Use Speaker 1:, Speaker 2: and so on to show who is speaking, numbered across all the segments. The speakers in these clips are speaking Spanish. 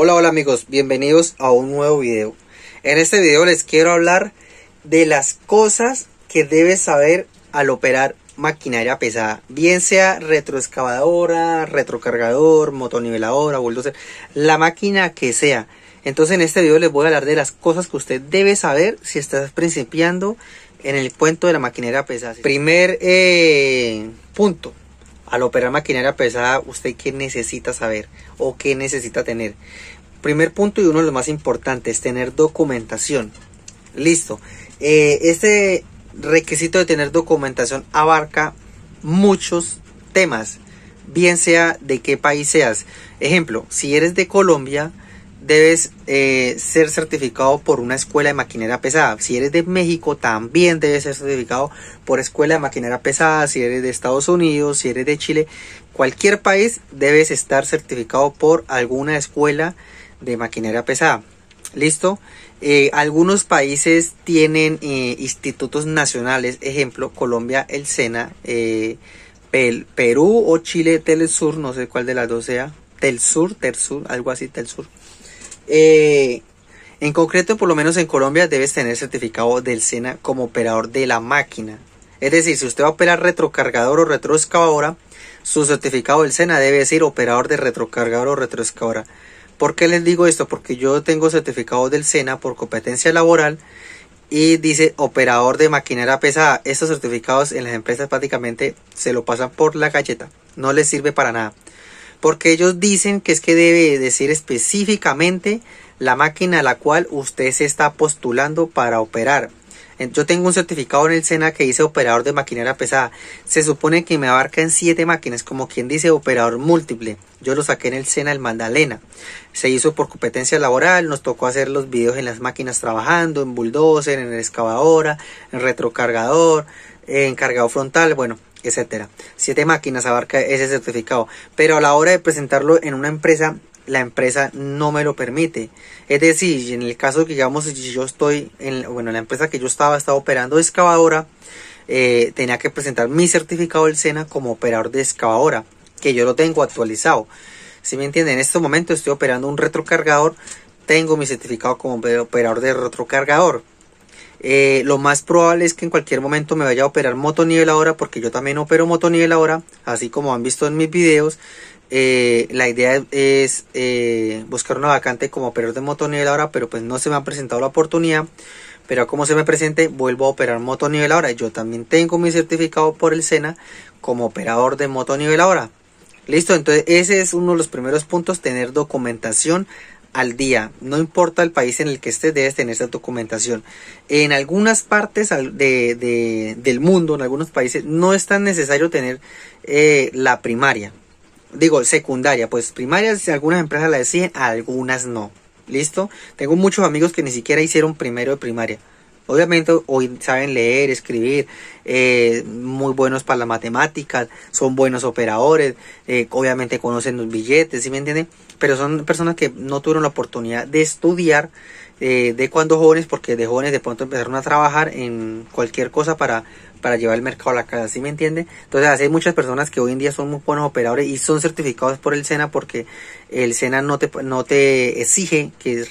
Speaker 1: Hola, hola amigos, bienvenidos a un nuevo video. En este video les quiero hablar de las cosas que debes saber al operar maquinaria pesada, bien sea retroexcavadora, retrocargador, motoniveladora, bulldozer, la máquina que sea. Entonces en este video les voy a hablar de las cosas que usted debe saber si estás principiando en el cuento de la maquinaria pesada. Primer eh, punto, al operar maquinaria pesada, usted qué necesita saber o qué necesita tener. Primer punto y uno de los más importantes, tener documentación. Listo. Eh, este requisito de tener documentación abarca muchos temas, bien sea de qué país seas. Ejemplo, si eres de Colombia, debes eh, ser certificado por una escuela de maquinaria pesada. Si eres de México, también debes ser certificado por escuela de maquinaria pesada. Si eres de Estados Unidos, si eres de Chile, cualquier país debes estar certificado por alguna escuela de maquinaria pesada. ¿Listo? Eh, algunos países tienen eh, institutos nacionales, ejemplo, Colombia, el SENA, Perú o Chile, Sur, no sé cuál de las dos sea, Telsur, Sur, algo así, Telsur. Eh, en concreto, por lo menos en Colombia, debes tener certificado del SENA como operador de la máquina. Es decir, si usted va a operar retrocargador o retroexcavadora, su certificado del SENA debe decir operador de retrocargador o retroexcavadora. ¿Por qué les digo esto? Porque yo tengo certificado del SENA por competencia laboral y dice operador de maquinaria pesada. Estos certificados en las empresas prácticamente se lo pasan por la galleta. No les sirve para nada porque ellos dicen que es que debe decir específicamente la máquina a la cual usted se está postulando para operar. Yo tengo un certificado en el SENA que dice operador de maquinaria pesada. Se supone que me abarca en siete máquinas, como quien dice operador múltiple. Yo lo saqué en el SENA el Magdalena. Se hizo por competencia laboral, nos tocó hacer los videos en las máquinas trabajando, en bulldozer, en excavadora, en retrocargador, en cargado frontal, bueno, etcétera. Siete máquinas abarca ese certificado, pero a la hora de presentarlo en una empresa, la empresa no me lo permite. Es decir, en el caso que digamos yo estoy, en, bueno, la empresa que yo estaba estaba operando excavadora, eh, tenía que presentar mi certificado del SENA como operador de excavadora, que yo lo tengo actualizado. Si me entienden, en este momento estoy operando un retrocargador, tengo mi certificado como operador de retrocargador eh, lo más probable es que en cualquier momento me vaya a operar ahora porque yo también opero ahora así como han visto en mis videos. Eh, la idea es eh, buscar una vacante como operador de moto ahora pero pues no se me ha presentado la oportunidad. Pero como se me presente, vuelvo a operar moto ahora Yo también tengo mi certificado por el SENA como operador de ahora Listo, entonces ese es uno de los primeros puntos, tener documentación al día. No importa el país en el que estés, debes tener esta documentación. En algunas partes del mundo, en algunos países, no es tan necesario tener eh, la primaria. Digo, secundaria. Pues primaria, si algunas empresas la deciden, algunas no. ¿Listo? Tengo muchos amigos que ni siquiera hicieron primero de primaria. Obviamente hoy saben leer, escribir, eh, muy buenos para las matemáticas, son buenos operadores, eh, obviamente conocen los billetes, ¿sí me entienden? Pero son personas que no tuvieron la oportunidad de estudiar eh, de cuando jóvenes, porque de jóvenes de pronto empezaron a trabajar en cualquier cosa para para llevar el mercado a la casa, ¿sí me entiende? Entonces, hay muchas personas que hoy en día son muy buenos operadores y son certificados por el SENA porque el SENA no te, no te exige que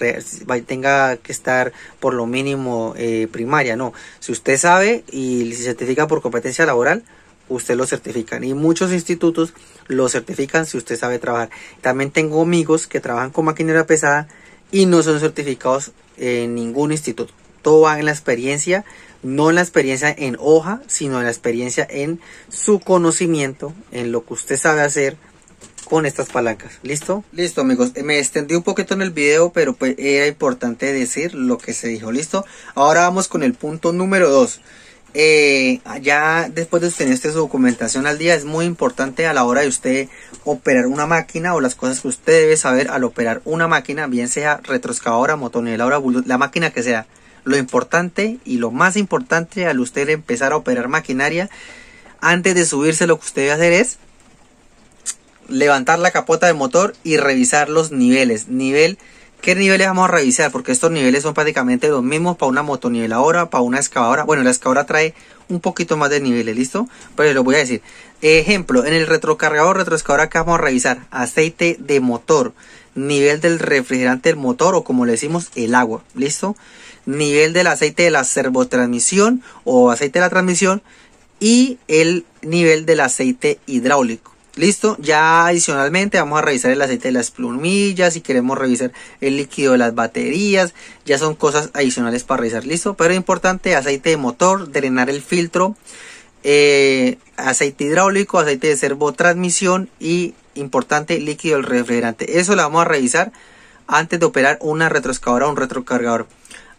Speaker 1: tenga que estar por lo mínimo eh, primaria, no. Si usted sabe y se certifica por competencia laboral, usted lo certifica. y muchos institutos lo certifican si usted sabe trabajar. También tengo amigos que trabajan con maquinaria pesada y no son certificados en ningún instituto todo va en la experiencia, no en la experiencia en hoja, sino en la experiencia en su conocimiento, en lo que usted sabe hacer con estas palancas. ¿Listo? Listo, amigos. Eh, me extendí un poquito en el video, pero pues, era importante decir lo que se dijo. ¿Listo? Ahora vamos con el punto número 2. Eh, ya después de tener su documentación al día, es muy importante a la hora de usted operar una máquina o las cosas que usted debe saber al operar una máquina, bien sea retroexcavadora, motoneladora, la máquina que sea lo importante y lo más importante al usted empezar a operar maquinaria, antes de subirse lo que usted debe hacer es levantar la capota del motor y revisar los niveles. Nivel, ¿qué niveles vamos a revisar? Porque estos niveles son prácticamente los mismos para una motoniveladora, para una excavadora. Bueno, la excavadora trae un poquito más de niveles, ¿listo? Pero lo voy a decir. Ejemplo, en el retrocargador, retroexcavadora, acá vamos a revisar? Aceite de motor, nivel del refrigerante del motor o como le decimos, el agua, ¿listo? nivel del aceite de la servotransmisión o aceite de la transmisión y el nivel del aceite hidráulico. Listo, ya adicionalmente vamos a revisar el aceite de las plumillas, si queremos revisar el líquido de las baterías, ya son cosas adicionales para revisar, listo, pero importante aceite de motor, drenar el filtro, eh, aceite hidráulico, aceite de servotransmisión y importante líquido del refrigerante. Eso lo vamos a revisar antes de operar una retroexcavadora o un retrocargador.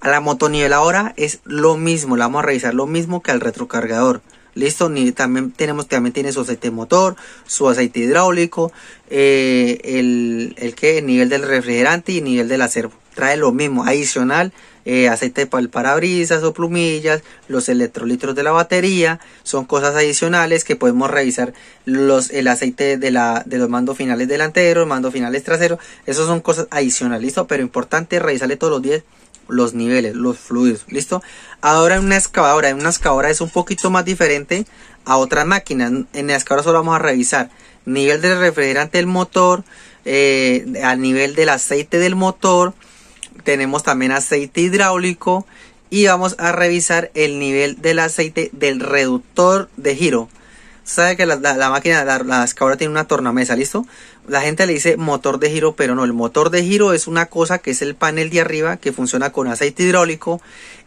Speaker 1: A la ahora es lo mismo, la vamos a revisar lo mismo que al retrocargador. Listo, también tenemos, también tiene su aceite motor, su aceite hidráulico, eh, el, nivel del refrigerante y nivel del acervo. Trae lo mismo, adicional, eh, aceite para el parabrisas o plumillas, los electrolitros de la batería, son cosas adicionales que podemos revisar los, el aceite de, la, de los mandos finales delanteros, mandos finales traseros, eso son cosas adicionales, listo, pero importante revisarle todos los días los niveles, los fluidos, ¿listo? Ahora en una excavadora, en una excavadora es un poquito más diferente a otras máquinas. En la excavadora solo vamos a revisar nivel del refrigerante del motor, eh, al a nivel del aceite del motor, tenemos también aceite hidráulico y vamos a revisar el nivel del aceite del reductor de giro sabe que la, máquina máquina, la, la, tiene una tornamesa, ¿listo? La gente le dice motor de giro, pero no, el motor de giro es una cosa que es el panel de arriba que funciona con aceite hidráulico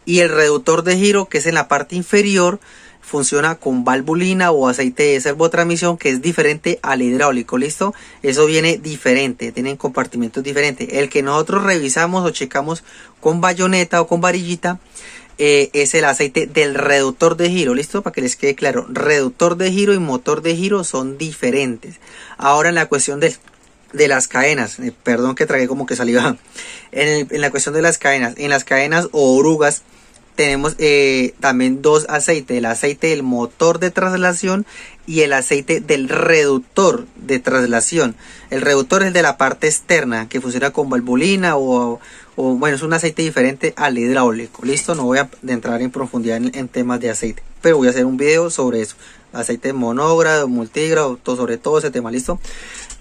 Speaker 1: y el reductor de giro que es en la parte inferior funciona con valvulina o aceite de servotransmisión que es diferente al hidráulico, ¿listo? Eso viene diferente, tienen compartimentos diferentes. El que nosotros revisamos o checamos con bayoneta o con varillita eh, es el aceite del reductor de giro. ¿Listo? Para que les quede claro. Reductor de giro y motor de giro son diferentes. Ahora en la cuestión de las cadenas, eh, perdón que tragué como que saliva, en, la cuestión de las cadenas, en las cadenas o orugas tenemos eh, también dos aceites, el aceite del motor de traslación y el aceite del reductor de traslación. El reductor es de la parte externa que funciona con valvulina o, bueno, es un aceite diferente al hidráulico. Listo, no voy a entrar en profundidad en, temas de aceite, pero voy a hacer un video sobre eso. Aceite monógrado, multigrado, sobre todo ese tema, listo.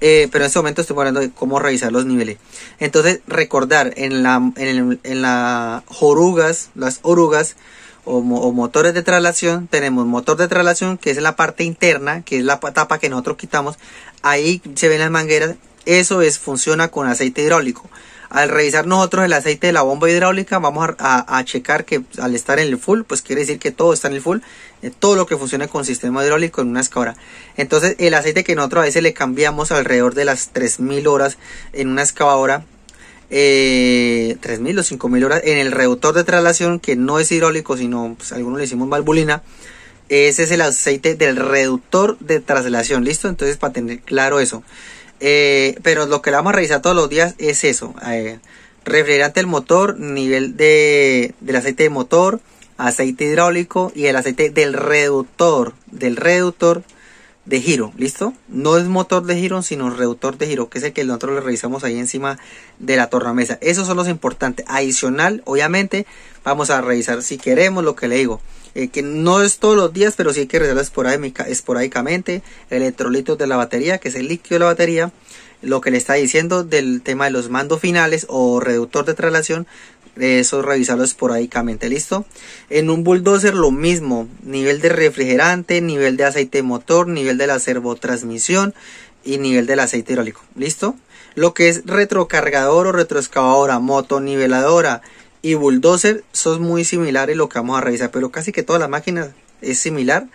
Speaker 1: Eh, pero en este momento estoy hablando de cómo revisar los niveles. Entonces, recordar en la, orugas, las orugas o, motores de traslación, tenemos motor de traslación que es la parte interna, que es la tapa que nosotros quitamos. Ahí se ven las mangueras. Eso es, funciona con aceite hidráulico al revisar nosotros el aceite de la bomba hidráulica, vamos a, checar que al estar en el full, pues quiere decir que todo está en el full, eh, todo lo que funciona con sistema hidráulico en una excavadora. Entonces, el aceite que nosotros a veces le cambiamos alrededor de las 3000 horas en una excavadora, 3000 eh, o 5000 horas en el reductor de traslación, que no es hidráulico, sino pues, algunos le hicimos valvulina. Ese es el aceite del reductor de traslación, ¿listo? Entonces, para tener claro eso. Eh, pero lo que le vamos a revisar todos los días es eso. Eh, refrigerante del motor, nivel de, del aceite de motor, aceite hidráulico y el aceite del reductor, del reductor de giro, ¿listo? No es motor de giro, sino reductor de giro, que es el que nosotros le revisamos ahí encima de la tornamesa. Esos son los importantes. Adicional, obviamente, vamos a revisar si queremos lo que le digo. Eh, que no es todos los días, pero sí hay que revisarlo esporádicamente. Electrolitos de la batería, que es el líquido de la batería. Lo que le está diciendo del tema de los mandos finales o reductor de traslación, eso revisarlo esporádicamente, listo. En un bulldozer lo mismo, nivel de refrigerante, nivel de aceite motor, nivel de la servotransmisión y nivel del aceite hidráulico, listo. Lo que es retrocargador o retroexcavadora, motoniveladora, niveladora y Bulldozer son muy similares lo que vamos a revisar, pero casi que todas las máquinas es similar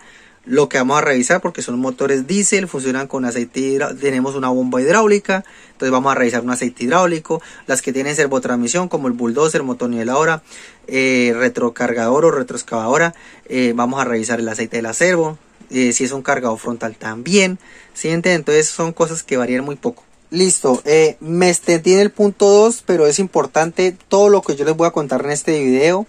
Speaker 1: lo que vamos a revisar porque son motores diésel, funcionan con aceite, hidráulico, tenemos una bomba hidráulica, entonces vamos a revisar un aceite hidráulico, las que tienen servotransmisión como el bulldozer, motoniveladora, eh, retrocargador o retroexcavadora, eh, vamos a revisar el aceite del acervo, eh, si es un cargador frontal también, siguiente entonces son cosas que varían muy poco. Listo, eh, me extendí en el punto 2, pero es importante todo lo que yo les voy a contar en este video.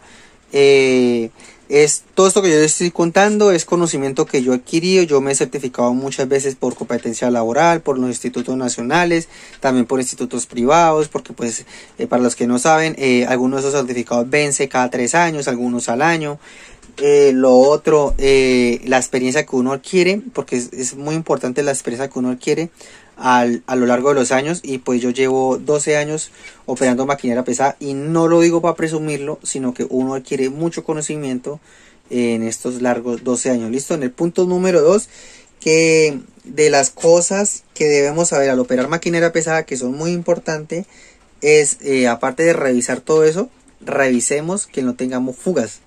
Speaker 1: Eh, es, todo esto que yo les estoy contando es conocimiento que yo he adquirido. Yo me he certificado muchas veces por competencia laboral, por los institutos nacionales, también por institutos privados, porque pues eh, para los que no saben, algunos de esos certificados vence cada tres años, algunos al año. lo otro, la experiencia que uno adquiere, porque es, muy importante la experiencia que uno adquiere a lo largo de los años y pues yo llevo 12 años operando maquinaria pesada y no lo digo para presumirlo, sino que uno adquiere mucho conocimiento en estos largos 12 años. Listo, en el punto número 2, que de las cosas que debemos saber al operar maquinaria pesada, que son muy importantes, es, eh, aparte de revisar todo eso, revisemos que no tengamos fugas.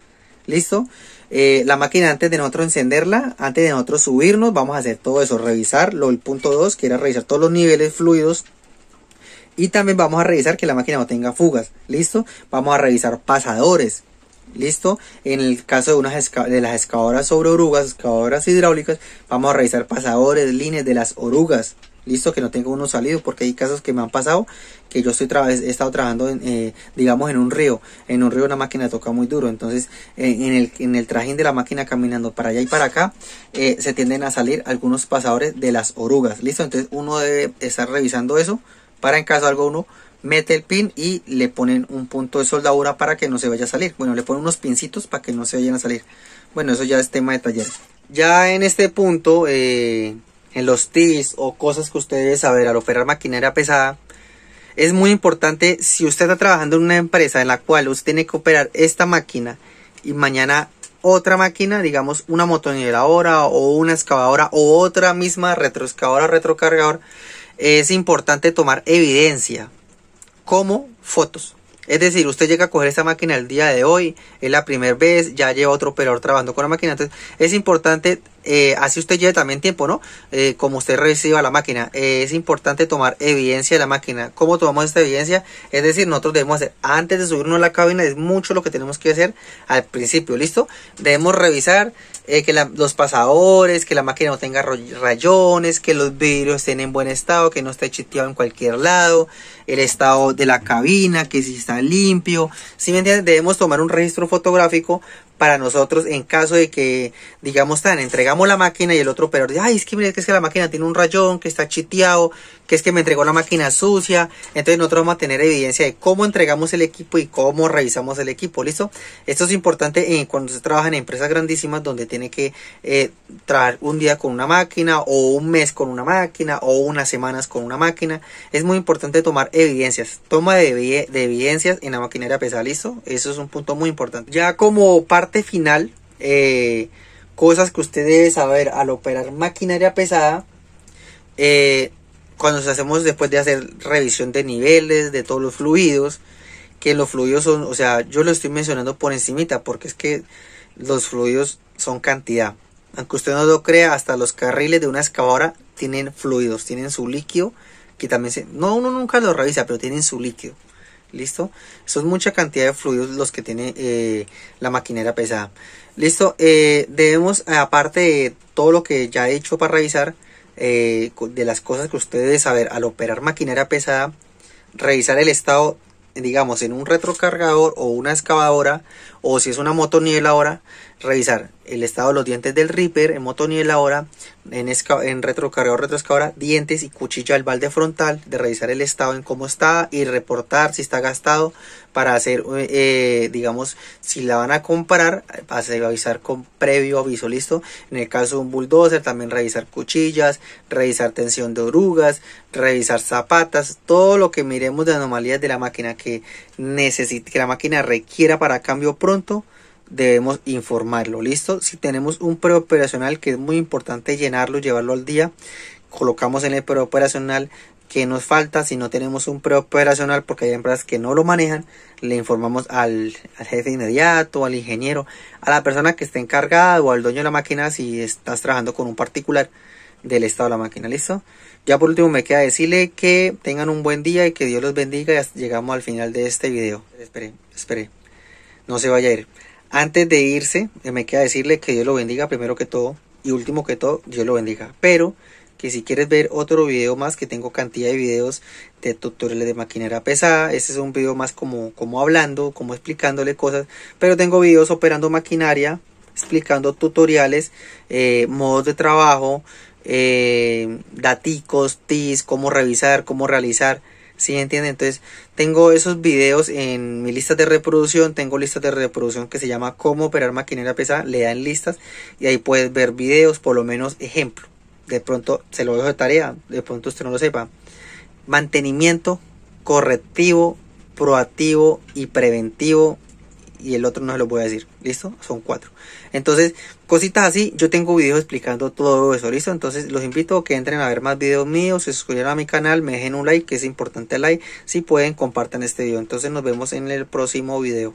Speaker 1: ¿Listo? Eh, la máquina antes de nosotros encenderla, antes de nosotros subirnos, vamos a hacer todo eso, revisar lo, el punto 2, que era revisar todos los niveles fluidos y también vamos a revisar que la máquina no tenga fugas, ¿listo? Vamos a revisar pasadores, ¿listo? En el caso de, unas de las excavadoras sobre orugas, excavadoras hidráulicas, vamos a revisar pasadores, líneas de las orugas, Listo, que no tengo uno salido, porque hay casos que me han pasado que yo estoy he estado trabajando, en, eh, digamos, en un río. En un río una máquina toca muy duro, entonces en, el, en el trajín de la máquina caminando para allá y para acá, eh, se tienden a salir algunos pasadores de las orugas. Listo, entonces uno debe estar revisando eso para en caso algo uno mete el pin y le ponen un punto de soldadura para que no se vaya a salir. Bueno, le ponen unos pincitos para que no se vayan a salir. Bueno, eso ya es tema de taller. Ya en este punto, eh, en los tips o cosas que ustedes debe saber al operar maquinaria pesada, es muy importante si usted está trabajando en una empresa en la cual usted tiene que operar esta máquina y mañana otra máquina, digamos una motoniveladora o una excavadora o otra misma retroexcavadora, retrocargador, es importante tomar evidencia como fotos. Es decir, usted llega a coger esta máquina el día de hoy, es la primera vez, ya lleva otro operador trabajando con la máquina. Entonces, es importante eh, así usted lleve también tiempo, ¿no? Eh, como usted reciba la máquina. Eh, es importante tomar evidencia de la máquina. ¿Cómo tomamos esta evidencia? Es decir, nosotros debemos hacer, antes de subirnos a la cabina, es mucho lo que tenemos que hacer al principio, ¿listo? Debemos revisar que los pasadores, que la máquina no tenga rayones, que los vidrios estén en buen estado, que no esté chiteado en cualquier lado, el estado de la cabina, que si está limpio. Si debemos tomar un registro fotográfico para nosotros en caso de que, digamos, tan, entregamos la máquina y el otro operador dice, ay, es que mire, es que la máquina tiene un rayón, que está chiteado, que es que me entregó la máquina sucia. Entonces nosotros vamos a tener evidencia de cómo entregamos el equipo y cómo revisamos el equipo, ¿listo? Esto es importante en, cuando se trabaja en empresas grandísimas donde tiene que eh, trabajar un día con una máquina o un mes con una máquina o unas semanas con una máquina. Es muy importante tomar evidencias, toma de, de evidencias en la maquinaria pesada, ¿listo? Eso es un punto muy importante. Ya como parte final, eh, cosas que usted debe saber al operar maquinaria pesada, eh, cuando se hacemos después de hacer revisión de niveles, de todos los fluidos, que los fluidos son, o sea, yo lo estoy mencionando por encimita, porque es que los fluidos son cantidad. Aunque usted no lo crea, hasta los carriles de una excavadora tienen fluidos, tienen su líquido, que también se, no, uno nunca lo revisa, pero tienen su líquido. ¿Listo? Son mucha cantidad de fluidos los que tiene eh, la maquinera pesada. ¿Listo? Eh, debemos, aparte de todo lo que ya he hecho para revisar, eh, de las cosas que ustedes debe saber al operar maquinera pesada, revisar el estado, digamos, en un retrocargador o una excavadora, o si es una ahora revisar el estado de los dientes del Reaper en ahora, en, en retrocargador, retroexcavadora, dientes y cuchilla al balde frontal, de revisar el estado en cómo está y reportar si está gastado para hacer, eh, digamos, si la van a comprar, avisar con previo aviso, listo. En el caso de un bulldozer, también revisar cuchillas, revisar tensión de orugas, revisar zapatas, todo lo que miremos de anomalías de la máquina que, necesite, que la máquina requiera para cambio pronto debemos informarlo, ¿listo? Si tenemos un preoperacional que es muy importante llenarlo, llevarlo al día, colocamos en el preoperacional que nos falta, si no tenemos un preoperacional porque hay empresas que no lo manejan, le informamos al, jefe inmediato, al ingeniero, a la persona que esté encargada o al dueño de la máquina si estás trabajando con un particular del estado de la máquina, ¿listo? Ya por último me queda decirle que tengan un buen día y que Dios los bendiga y llegamos al final de este video. Espere, espere, no se vaya a ir. Antes de irse, me queda decirle que Dios lo bendiga primero que todo y último que todo, Dios lo bendiga. Pero que si quieres ver otro video más, que tengo cantidad de videos de tutoriales de maquinaria pesada, este es un video más como, como hablando, como explicándole cosas, pero tengo videos operando maquinaria, explicando tutoriales, eh, modos de trabajo, eh, daticos, TIS, cómo revisar, cómo realizar. ¿Sí entienden? Entonces, tengo esos videos en mi lista de reproducción. Tengo listas de reproducción que se llama Cómo operar maquinaria pesada. Le dan listas y ahí puedes ver videos, por lo menos ejemplo. De pronto se lo dejo de tarea, de pronto usted no lo sepa. Mantenimiento correctivo, proactivo y preventivo y el otro no se lo voy a decir. ¿Listo? Son cuatro. Entonces, cositas así, yo tengo videos explicando todo eso. ¿Listo? Entonces, los invito a que entren a ver más videos míos, se suscriban a mi canal, me dejen un like, que es importante el like. Si pueden, compartan este video. Entonces, nos vemos en el próximo video.